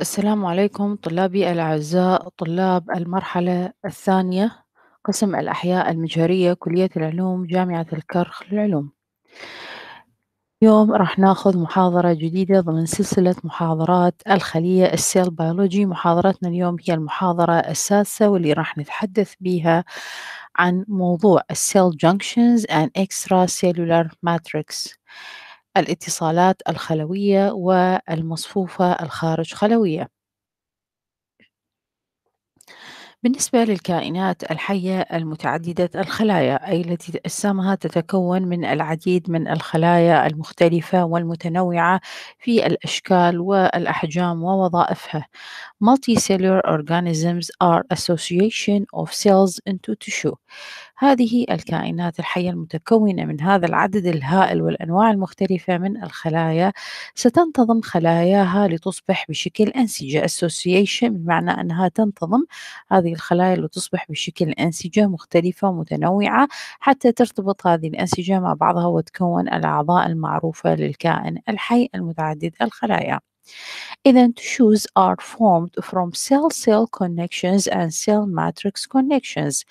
السلام عليكم طلابي الأعزاء طلاب المرحلة الثانية قسم الأحياء المجهرية كلية العلوم جامعة الكرخ للعلوم اليوم راح ناخذ محاضرة جديدة ضمن سلسلة محاضرات الخلية السيل بيولوجي محاضرتنا اليوم هي المحاضرة السادسة واللي راح نتحدث بها عن موضوع السيل جونكشنز and extracellular matrix الاتصالات الخلوية والمصفوفة الخارج خلوية بالنسبة للكائنات الحية المتعددة الخلايا أي التي أجسامها تتكون من العديد من الخلايا المختلفة والمتنوعة في الأشكال والأحجام ووظائفها Multicellular organisms are association of cells into tissue هذه الكائنات الحية المتكونة من هذا العدد الهائل والأنواع المختلفة من الخلايا ستنتظم خلاياها لتصبح بشكل أنسجة association بمعنى أنها تنتظم هذه الخلايا لتصبح بشكل أنسجة مختلفة ومتنوعة حتى ترتبط هذه الأنسجة مع بعضها وتكون الأعضاء المعروفة للكائن الحي المتعدد الخلايا إذا tissues are formed from cell-cell connections and cell matrix connections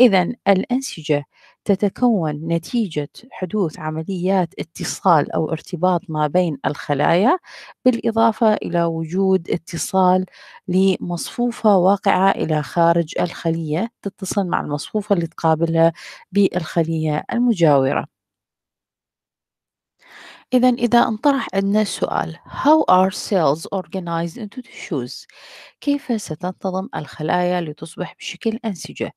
إذا الأنسجة تتكون نتيجة حدوث عمليات اتصال أو ارتباط ما بين الخلايا بالإضافة إلى وجود اتصال لمصفوفة واقعة إلى خارج الخلية تتصل مع المصفوفة اللي تقابلها بالخلية المجاورة إذا إذا انطرح عندنا السؤال How are cells organized into tissues؟ كيف ستنتظم الخلايا لتصبح بشكل أنسجة؟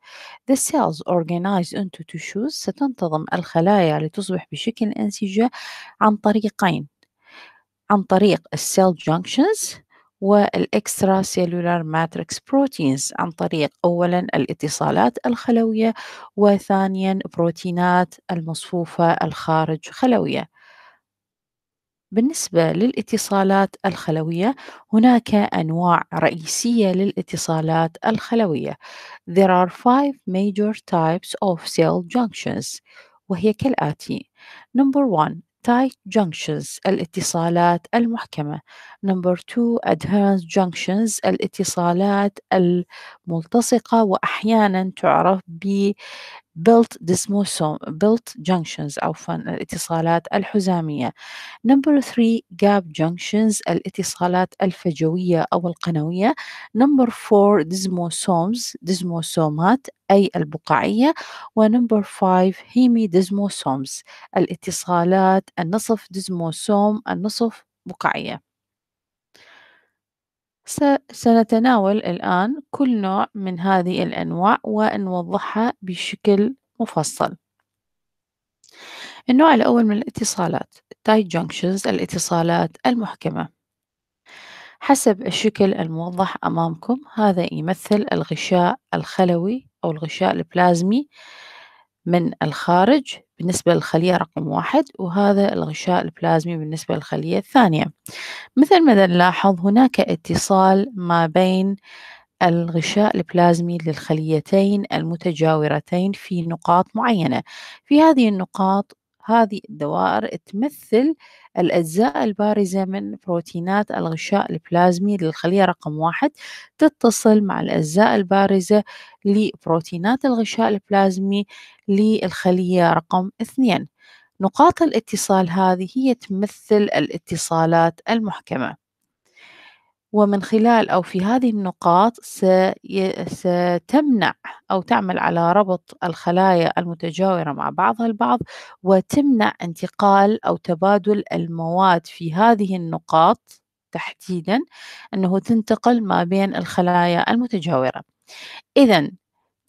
The cells organized into tissues ستنتظم الخلايا لتصبح بشكل أنسجة عن طريقين عن طريق السيل junctions والإكسترا سيلولار ماتريكس بروتينز عن طريق أولا الاتصالات الخلوية وثانيا بروتينات المصفوفة الخارج خلوية بالنسبة للاتصالات الخلوية هناك أنواع رئيسية للاتصالات الخلوية There are five major types of cell junctions وهي كالآتي Number one tight junctions الاتصالات المحكمة Number two adherence junctions الاتصالات الملتصقة وأحيانا تعرف ب built dismosome built junctions عفوا الاتصالات الحزامية number three gap junctions الاتصالات الفجوية أو القنوية number four desmosomes desmosomات أي البقعية ونمبر 5 هيمي ديزموسومز الاتصالات النصف ديزموسوم النصف بقعية سنتناول الآن كل نوع من هذه الأنواع ونوضحها بشكل مفصل النوع الأول من الاتصالات tight junctions الاتصالات المحكمة حسب الشكل الموضح أمامكم هذا يمثل الغشاء الخلوي أو الغشاء البلازمي من الخارج بالنسبة للخلية رقم واحد وهذا الغشاء البلازمي بالنسبة للخلية الثانية مثل ما نلاحظ هناك اتصال ما بين الغشاء البلازمي للخليتين المتجاورتين في نقاط معينة في هذه النقاط هذه الدوائر تمثل الأجزاء البارزة من بروتينات الغشاء البلازمي للخلية رقم واحد تتصل مع الأجزاء البارزة لبروتينات الغشاء البلازمي للخلية رقم اثنين نقاط الاتصال هذه هي تمثل الاتصالات المحكمة ومن خلال أو في هذه النقاط ستمنع أو تعمل على ربط الخلايا المتجاورة مع بعضها البعض وتمنع انتقال أو تبادل المواد في هذه النقاط تحديدا أنه تنتقل ما بين الخلايا المتجاورة إذا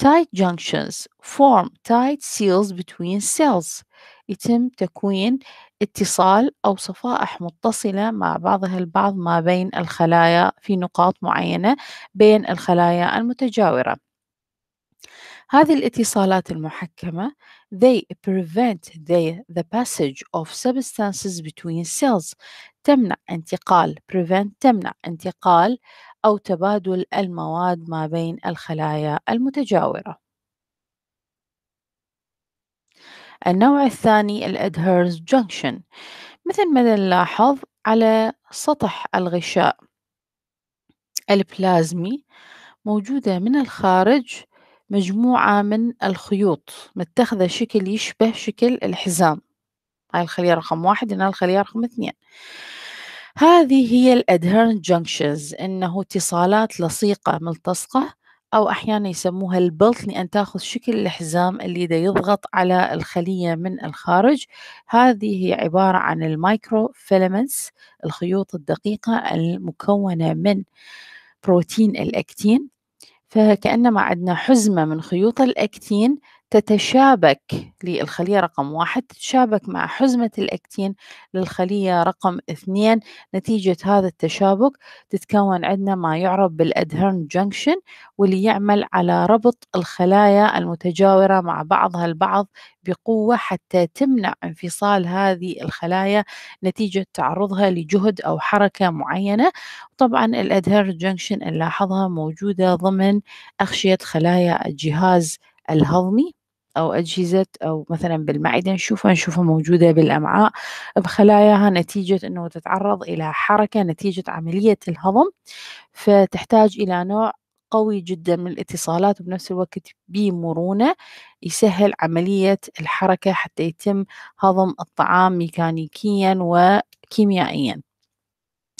tight junctions form tight seals between cells يتم تكوين اتصال أو صفائح متصلة مع بعضها البعض ما بين الخلايا في نقاط معينة بين الخلايا المتجاورة هذه الاتصالات المحكمة they prevent the, the passage of substances between cells تمنع انتقال prevent تمنع انتقال أو تبادل المواد ما بين الخلايا المتجاورة النوع الثاني الأدهيرز جنكشن مثل ما نلاحظ على سطح الغشاء البلازمي موجودة من الخارج مجموعة من الخيوط متخذة شكل يشبه شكل الحزام هاي الخلية رقم واحد هنا الخلية رقم اثنين هذه هي الادهيرنت جنكشنز انه اتصالات لصيقة ملتصقة أو أحيانا يسموها البلط لأن تأخذ شكل الحزام اللي دا يضغط على الخلية من الخارج هذه هي عبارة عن المايكرو فيلمنتس الخيوط الدقيقة المكونة من بروتين الأكتين فكأنما عندنا حزمة من خيوط الأكتين تتشابك للخلية رقم واحد تتشابك مع حزمة الأكتين للخلية رقم اثنين نتيجة هذا التشابك تتكون عندنا ما يعرف بالأدهرن جنكشن واللي يعمل على ربط الخلايا المتجاورة مع بعضها البعض بقوة حتى تمنع انفصال هذه الخلايا نتيجة تعرضها لجهد أو حركة معينة طبعا الأدهرن جنكشن نلاحظها موجودة ضمن أغشية خلايا الجهاز الهضمي أو أجهزة أو مثلا بالمعدة نشوفها نشوفها موجودة بالأمعاء بخلاياها نتيجة أنه تتعرض إلى حركة نتيجة عملية الهضم فتحتاج إلى نوع قوي جدا من الاتصالات وبنفس الوقت بمرونة يسهل عملية الحركة حتى يتم هضم الطعام ميكانيكيا وكيميائيا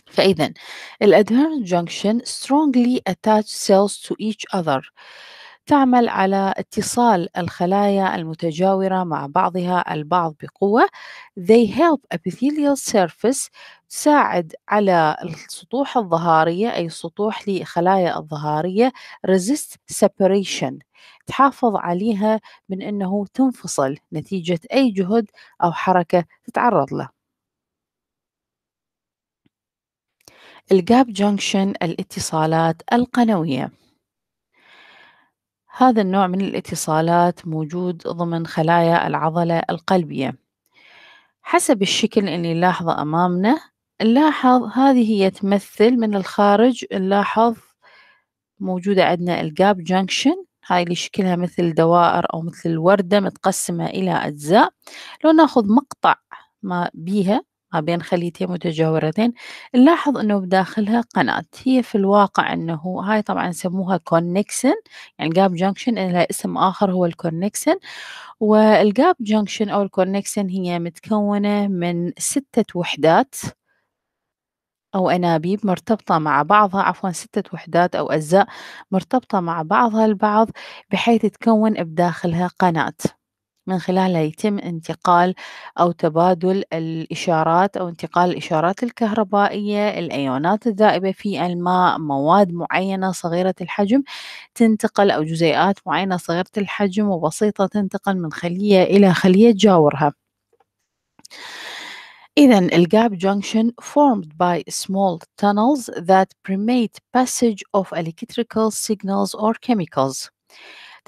فإذا الأدهيرنت junction strongly attach cells to each other تعمل على اتصال الخلايا المتجاورة مع بعضها البعض بقوة they help epithelial surface تساعد على السطوح الظهارية أي السطوح لخلايا الظهارية resist separation تحافظ عليها من أنه تنفصل نتيجة أي جهد أو حركة تتعرض له الجاب جونكشن الاتصالات القنوية هذا النوع من الاتصالات موجود ضمن خلايا العضلة القلبية حسب الشكل اللي نلاحظه أمامنا نلاحظ هذه هي تمثل من الخارج نلاحظ موجودة عندنا الجاب جانكشن هاي اللي شكلها مثل دوائر أو مثل الوردة متقسمة إلى أجزاء لو ناخذ مقطع ما بيها ما بين خليتين متجاورتين نلاحظ انه بداخلها قناة هي في الواقع انه هاي طبعا سموها كونكسن يعني الجاب جنكشن لها اسم اخر هو الكونكسن والجاب جنكشن او الكونكسن هي متكونة من ستة وحدات أو أنابيب مرتبطة مع بعضها عفوا ستة وحدات أو أجزاء مرتبطة مع بعضها البعض بحيث تكون بداخلها قناة من خلالها يتم انتقال أو تبادل الإشارات أو انتقال الإشارات الكهربائية الأيونات الذائبة في الماء مواد معينة صغيرة الحجم تنتقل أو جزيئات معينة صغيرة الحجم وبسيطة تنتقل من خلية إلى خلية تجاورها إذا الجاب junction formed by small tunnels that permit passage of electrical signals or chemicals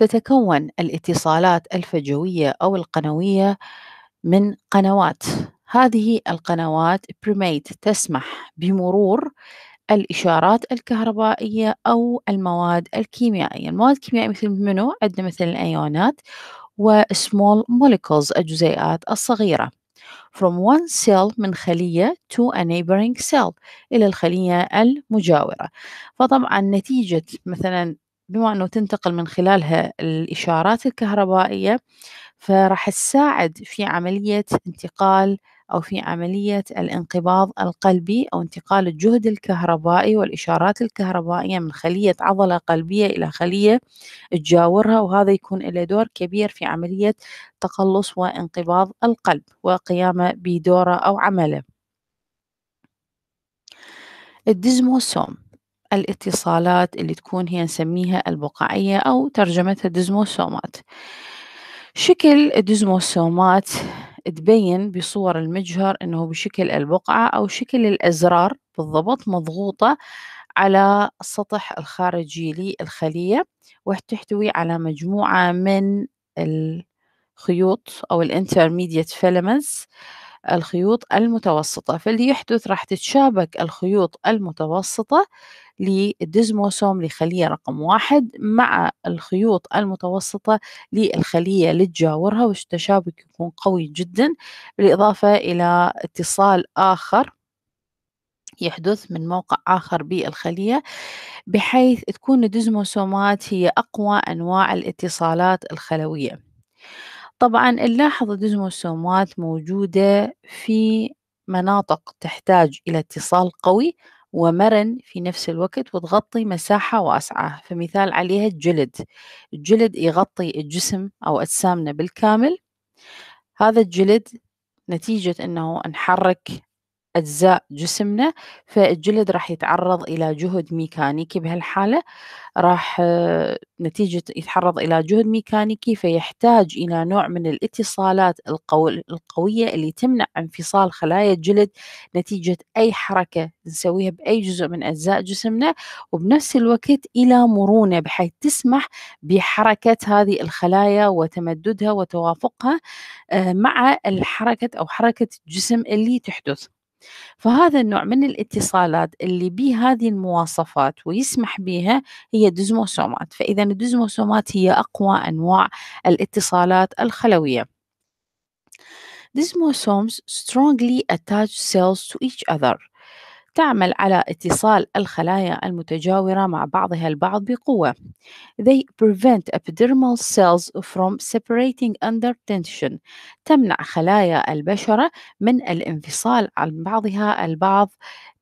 تتكون الاتصالات الفجوية أو القنوية من قنوات هذه القنوات بريميت تسمح بمرور الإشارات الكهربائية أو المواد الكيميائية المواد الكيميائية مثل منو؟ عندنا مثل الأيونات وسمول molecules الجزيئات الصغيرة from one cell من خلية to a neighboring cell إلى الخلية المجاورة فطبعا نتيجة مثلا بما أنه تنتقل من خلالها الإشارات الكهربائية فراح تساعد في عملية انتقال أو في عملية الانقباض القلبي أو انتقال الجهد الكهربائي والإشارات الكهربائية من خلية عضلة قلبية إلى خلية تجاورها وهذا يكون له دور كبير في عملية تقلص وانقباض القلب وقيامه بدوره أو عمله الديزموسوم الاتصالات اللي تكون هي نسميها البقعية أو ترجمتها ديزموسومات شكل الديزموسومات تبين بصور المجهر أنه بشكل البقعة أو شكل الأزرار بالضبط مضغوطة على السطح الخارجي للخلية وتحتوي على مجموعة من الخيوط أو الانترميديت فيلمنتس الخيوط المتوسطة فاللي يحدث راح تتشابك الخيوط المتوسطة للديزموسوم لخلية رقم واحد مع الخيوط المتوسطة للخلية اللي تجاورها والتشابك يكون قوي جدا بالإضافة إلى اتصال آخر يحدث من موقع آخر بالخلية بحيث تكون الديزموسومات هي أقوى أنواع الاتصالات الخلوية طبعا نلاحظ الديزموسومات موجودة في مناطق تحتاج إلى اتصال قوي ومرن في نفس الوقت وتغطي مساحة واسعة فمثال عليها الجلد الجلد يغطي الجسم أو أجسامنا بالكامل هذا الجلد نتيجة أنه نحرك أجزاء جسمنا، فالجلد راح يتعرّض إلى جهد ميكانيكي بهالحالة، راح نتيجة يتعرّض إلى جهد ميكانيكي فيحتاج إلى نوع من الاتصالات القوية اللي تمنع انفصال خلايا الجلد نتيجة أي حركة نسويها بأي جزء من أجزاء جسمنا، وبنفس الوقت إلى مرونة بحيث تسمح بحركة هذه الخلايا وتمدّدها وتوافقها آه، مع الحركة أو حركة الجسم اللي تحدث. فهذا النوع من الاتصالات اللي به هذه المواصفات ويسمح بها هي الدزموسومات فإذا الدزموسومات هي أقوى أنواع الاتصالات الخلوية Desmosomes strongly attach cells to each other تعمل على اتصال الخلايا المتجاورة مع بعضها البعض بقوة. They prevent epidermal cells from separating under tension. تمنع خلايا البشرة من الانفصال عن بعضها البعض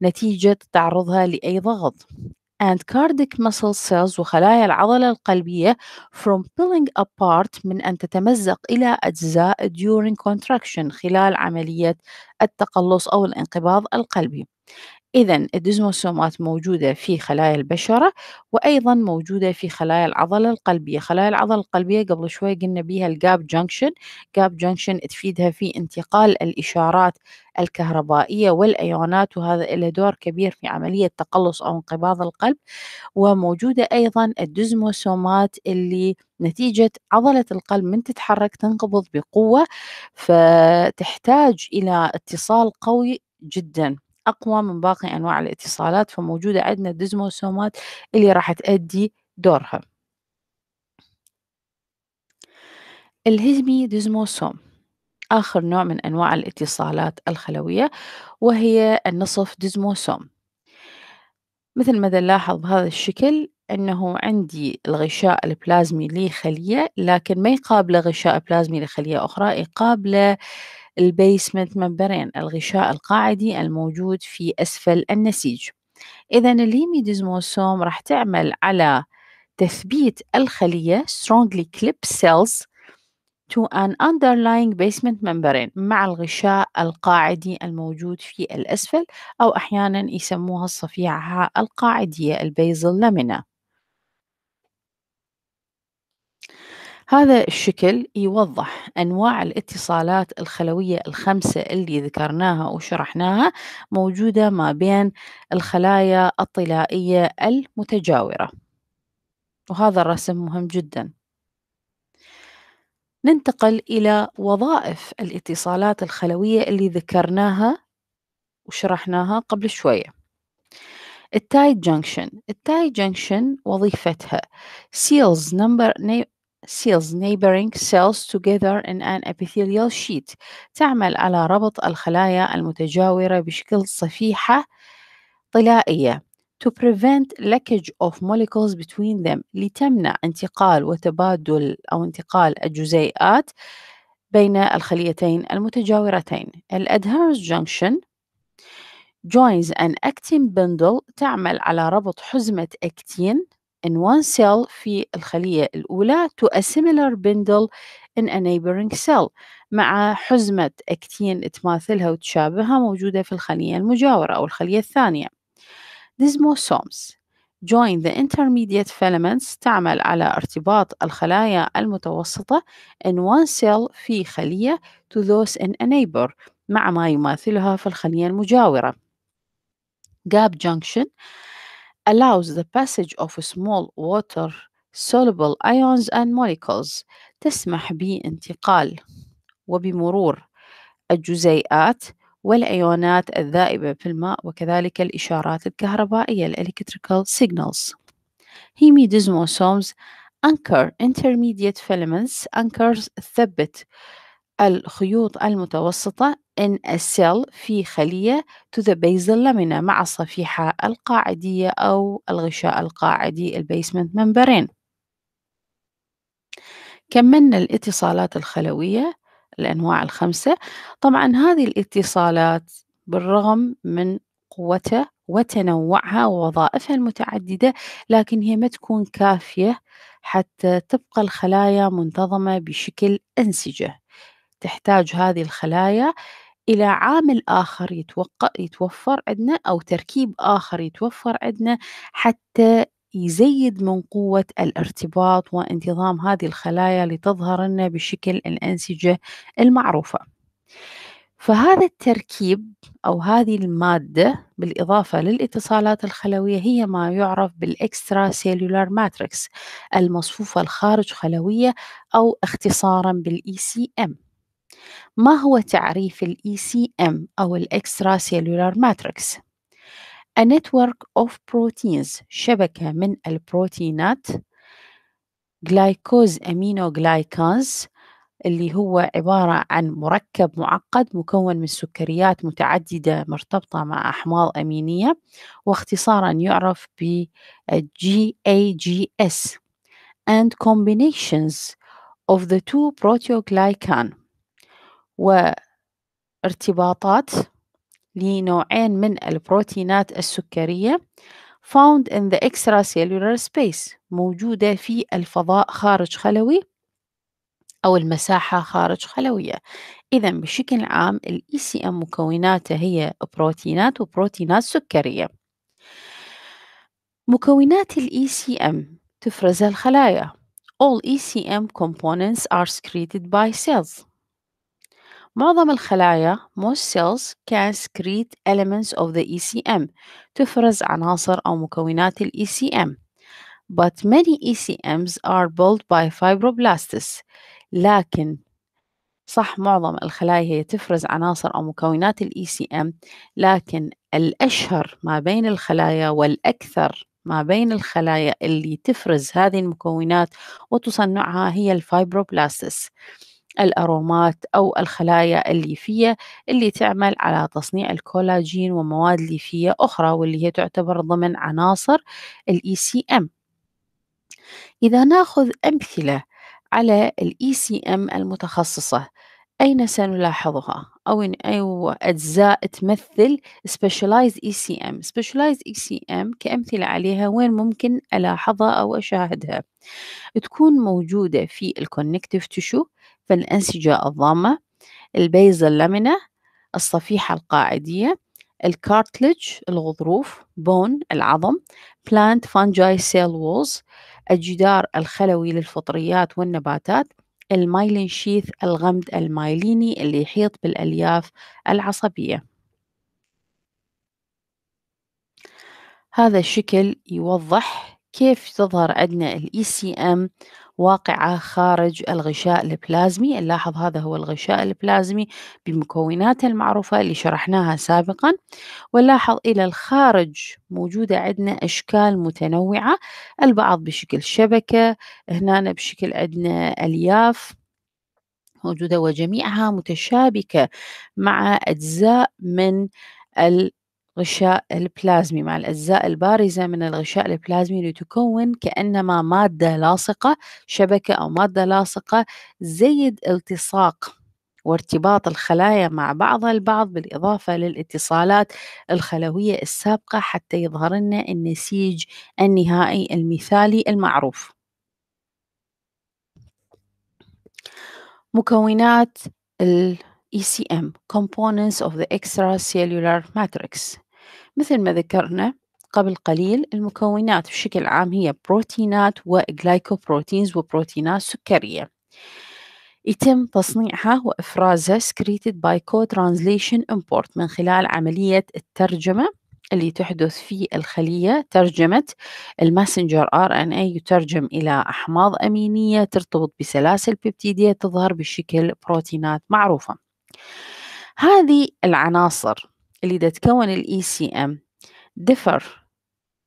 نتيجة تعرضها لأي ضغط. and cardiac muscle cells وخلايا العضلة القلبية from pulling apart من أن تتمزق إلى أجزاء during contraction خلال عملية التقلص أو الانقباض القلبي. إذا الديزموسومات موجودة في خلايا البشرة وأيضا موجودة في خلايا العضلة القلبية خلايا العضلة القلبية قبل شوي قلنا بيها الجاب جنكشن جاب جنكشن تفيدها في انتقال الإشارات الكهربائية والأيونات وهذا له دور كبير في عملية تقلص أو انقباض القلب وموجودة أيضا الديزموسومات اللي نتيجة عضلة القلب من تتحرك تنقبض بقوة فتحتاج إلى اتصال قوي جداً أقوى من باقي أنواع الاتصالات فموجودة عندنا الديزموسومات اللي راح تأدي دورها الهزمي ديزموسوم آخر نوع من أنواع الاتصالات الخلوية وهي النصف ديزموسوم مثل ما نلاحظ بهذا الشكل أنه عندي الغشاء البلازمي لخلية لكن ما يقابله غشاء بلازمي لخلية أخرى يقابله البيسمنت ممبرين الغشاء القاعدي الموجود في أسفل النسيج إذا الهيميديزموسوم راح تعمل على تثبيت الخلية strongly clip cells to an underlying basement membrane مع الغشاء القاعدي الموجود في الأسفل أو أحيانا يسموها الصفيعة القاعدية البيزل لامينا هذا الشكل يوضح أنواع الاتصالات الخلوية الخمسة اللي ذكرناها وشرحناها موجودة ما بين الخلايا الطلائية المتجاورة وهذا الرسم مهم جدا ننتقل إلى وظائف الاتصالات الخلوية اللي ذكرناها وشرحناها قبل شويه التاي جنكشن التاي جنكشن وظيفتها سيلز نمبر cells neighboring cells together in an epithelial sheet تعمل على ربط الخلايا المتجاورة بشكل صفيحة طلائية to prevent leakage of molecules between them لتمنع انتقال وتبادل أو انتقال الجزيئات بين الخليتين المتجاورتين الأدهيرز junction joins an actin bundle تعمل على ربط حزمة أكتين in one cell في الخلية الأولى to a similar bundle in a neighboring cell مع حزمة أكتين تماثلها وتشابهها موجودة في الخلية المجاورة أو الخلية الثانية desmosomes join the intermediate filaments تعمل على ارتباط الخلايا المتوسطة in one cell في خلية to those in a neighbor مع ما يماثلها في الخلية المجاورة gap junction allows the passage of small water soluble ions and molecules تسمح بانتقال وبمرور الجزيئات والأيونات الذائبة في الماء وكذلك الإشارات الكهربائية electrical signals. Hemidesmosomes anchor intermediate filaments anchors ثبت الخيوط المتوسطة in a cell في خلية to the basal lamina مع الصفيحة القاعدية أو الغشاء القاعدي البيسمنت ممبرين كملنا الاتصالات الخلوية الأنواع الخمسة طبعا هذه الاتصالات بالرغم من قوتها وتنوعها ووظائفها المتعددة لكن هي ما تكون كافية حتى تبقى الخلايا منتظمة بشكل أنسجة تحتاج هذه الخلايا إلى عامل آخر يتوقع يتوفر عندنا أو تركيب آخر يتوفر عندنا حتى يزيد من قوة الارتباط وانتظام هذه الخلايا لتظهر لنا بشكل الأنسجة المعروفة فهذا التركيب أو هذه المادة بالإضافة للاتصالات الخلوية هي ما يعرف بالإكسترا سيلولار ماتريكس المصفوفة الخارج خلوية أو اختصارا بالإي سي إم ما هو تعريف الـ ECM أو الـ Extracellular Matrix؟ A network of proteins شبكة من البروتينات glycose aminoglycans اللي هو عبارة عن مركب معقد مكون من سكريات متعددة مرتبطة مع أحماض أمينية واختصارا يعرف ب GAGS and combinations of the two proteoglycans وارتباطات لنوعين من البروتينات السكرية found in the extracellular space موجودة في الفضاء خارج خلوي أو المساحة خارج خلوية إذا بشكل عام الـ ECM مكوناته هي بروتينات وبروتينات سكرية مكونات الـ ECM تفرزها الخلايا All ECM components are secreted by cells معظم الخلايا most cells can secrete elements of the ECM تفرز عناصر أو مكونات ال ECM but many ECMs are built by fibroblasts لكن صح معظم الخلايا هي تفرز عناصر أو مكونات ال ECM لكن الأشهر ما بين الخلايا والأكثر ما بين الخلايا اللي تفرز هذه المكونات وتصنعها هي الفايبروبلاستس الأرومات أو الخلايا الليفية اللي تعمل على تصنيع الكولاجين ومواد ليفية أخرى واللي هي تعتبر ضمن عناصر الـ ECM إذا ناخذ أمثلة على الـ ECM المتخصصة أين سنلاحظها أو إن أيوة أجزاء تمثل specialized ECM specialized ECM كأمثلة عليها وين ممكن ألاحظها أو أشاهدها تكون موجودة في الكونكتيف Tissue فالأنسجة الضامة البيز اللمنة الصفيحة القاعدية الكارتلج الغضروف بون العظم بلانت فانجاي سيل walls الجدار الخلوي للفطريات والنباتات المايلين شيث الغمد المايليني اللي يحيط بالألياف العصبية هذا الشكل يوضح كيف تظهر عندنا الـ ECM واقعة خارج الغشاء البلازمي نلاحظ هذا هو الغشاء البلازمي بمكوناته المعروفة اللي شرحناها سابقا ونلاحظ إلى الخارج موجودة عندنا أشكال متنوعة البعض بشكل شبكة هنا بشكل عندنا ألياف موجودة وجميعها متشابكة مع أجزاء من غشاء البلازمي مع الأجزاء البارزة من الغشاء البلازمي لتكون كأنما مادة لاصقة شبكة أو مادة لاصقة زيد التصاق وارتباط الخلايا مع بعضها البعض بالإضافة للاتصالات الخلوية السابقة حتى يظهر لنا النسيج النهائي المثالي المعروف مكونات الـ ECM Components of the Extracellular Matrix مثل ما ذكرنا قبل قليل المكونات بشكل عام هي بروتينات وجلايكوبروتينز وبروتينات سكرية يتم تصنيعها وإفرازها secreted by co-translation import من خلال عملية الترجمة اللي تحدث في الخلية ترجمة الماسنجر ار ان اي يترجم إلى أحماض أمينية ترتبط بسلاسل بيبتيدية تظهر بشكل بروتينات معروفة هذه العناصر اللي دا تكون الـ ECM differ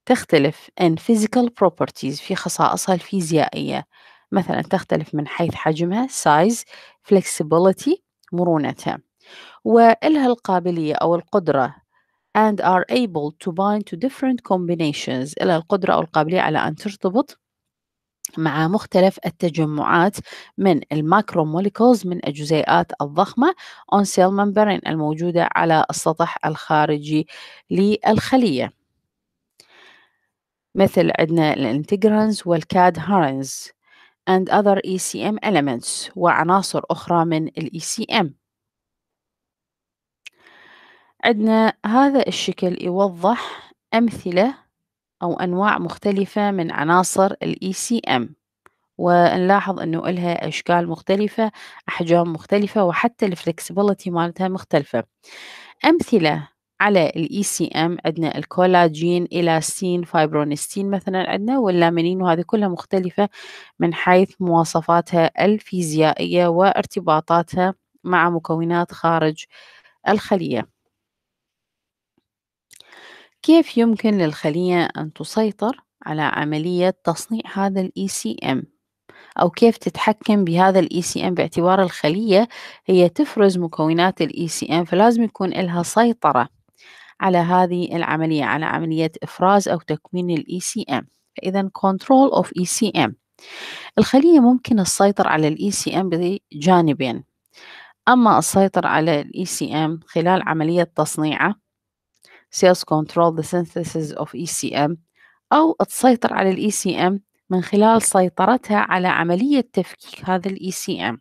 تختلف in physical properties في خصائصها الفيزيائية مثلا تختلف من حيث حجمها size flexibility مرونتها وإلها القابلية أو القدرة and are able to bind to different combinations إلها القدرة أو القابلية على أن ترتبط مع مختلف التجمعات من الماكروموليكولز من الجزيئات الضخمة on cell membrane الموجودة على السطح الخارجي للخلية مثل عندنا الانتجرانز والكاد هارنز and other ECM elements وعناصر أخرى من ال ECM عندنا هذا الشكل يوضح أمثلة أو أنواع مختلفة من عناصر ال ECM ونلاحظ أنه إلها أشكال مختلفة أحجام مختلفة وحتى الفلكسبيليتي مالتها مختلفة أمثلة على ال ECM عندنا الكولاجين إلاستين فايبرونستين مثلا عندنا واللامينين وهذه كلها مختلفة من حيث مواصفاتها الفيزيائية وارتباطاتها مع مكونات خارج الخلية كيف يمكن للخلية أن تسيطر على عملية تصنيع هذا الـ ECM أو كيف تتحكم بهذا الـ ECM باعتبار الخلية هي تفرز مكونات الـ ECM فلازم يكون لها سيطرة على هذه العملية على عملية إفراز أو تكوين الـ ECM فإذا control of ECM الخلية ممكن السيطر على الـ ECM بجانبين أما السيطر على الـ ECM خلال عملية تصنيعه sales control the synthesis of ECM أو تسيطر على سي ECM من خلال سيطرتها على عملية تفكيك هذا ال ECM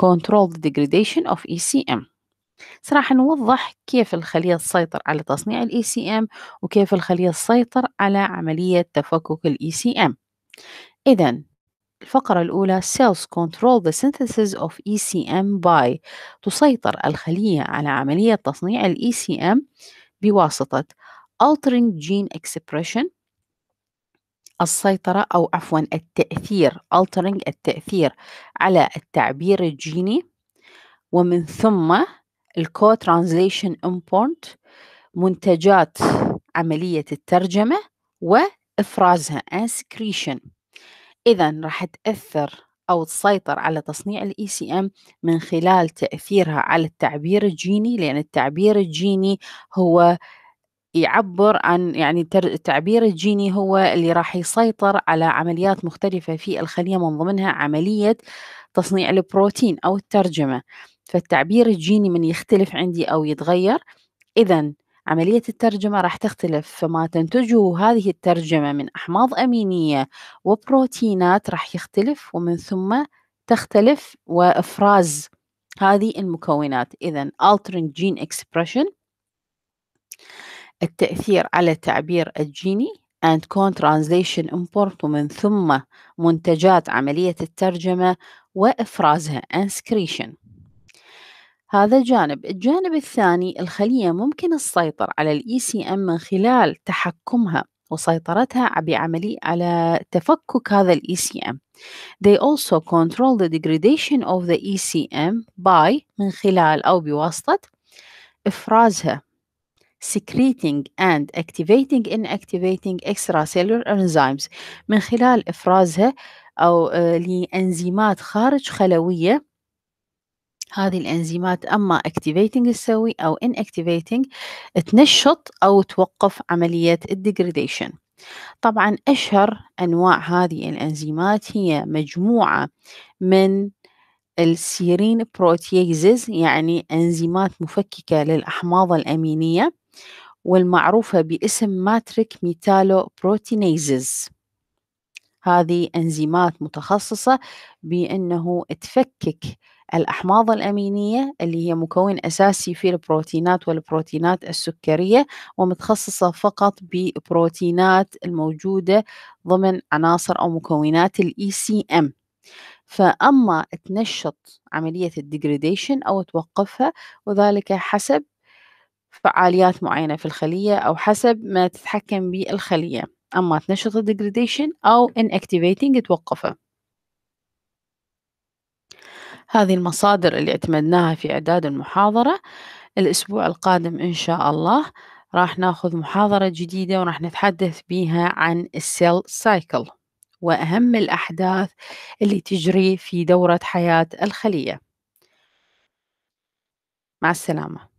control the degradation of ECM راح نوضح كيف الخلية تسيطر على تصنيع سي ECM وكيف الخلية تسيطر على عملية تفكك سي ECM إذا الفقرة الأولى cells control the synthesis of ECM by تسيطر الخلية على عملية تصنيع ال ECM بواسطة altering gene expression السيطرة أو عفوا التأثير altering التأثير على التعبير الجيني ومن ثم co-translation import منتجات عملية الترجمة وإفرازها and secretion إذا راح تأثر أو تسيطر على تصنيع الاي سي e ام من خلال تأثيرها على التعبير الجيني لأن التعبير الجيني هو يعبر عن يعني التعبير الجيني هو اللي راح يسيطر على عمليات مختلفة في الخلية من ضمنها عملية تصنيع البروتين أو الترجمة فالتعبير الجيني من يختلف عندي أو يتغير إذا عملية الترجمة راح تختلف فما تنتجه هذه الترجمة من أحماض أمينية وبروتينات راح يختلف ومن ثم تختلف وإفراز هذه المكونات إذا altering gene expression التأثير على التعبير الجيني and con-translation import ومن ثم منتجات عملية الترجمة وإفرازها and excretion هذا جانب الجانب الثاني الخلية ممكن السيطرة على الـ ECM من خلال تحكمها وسيطرتها بعملية على تفكك هذا الـ ECM They also control the degradation of the ECM by من خلال أو بواسطة إفرازها secreting and activating inactivating extracellular enzymes من خلال إفرازها أو آه، لأنزيمات خارج خلوية هذه الانزيمات اما اكتيفيتنج تسوي او ان اكتيفيتنج تنشط او توقف عمليه الديجريديشن طبعا اشهر انواع هذه الانزيمات هي مجموعه من السيرين بروتيزز يعني انزيمات مفككه للاحماض الامينيه والمعروفه باسم ماتريك ميتالو بروتينيزز هذه انزيمات متخصصه بانه تفكك الأحماض الأمينية اللي هي مكون أساسي في البروتينات والبروتينات السكرية ومتخصصة فقط ببروتينات الموجودة ضمن عناصر أو مكونات الـ ECM فأما تنشط عملية الديجريديشن أو توقفها وذلك حسب فعاليات معينة في الخلية أو حسب ما تتحكم به الخلية أما تنشط الديجريديشن أو inactivating توقفه هذه المصادر اللي اعتمدناها في إعداد المحاضرة الأسبوع القادم إن شاء الله راح ناخذ محاضرة جديدة وراح نتحدث بيها عن السيل سايكل وأهم الأحداث اللي تجري في دورة حياة الخلية مع السلامة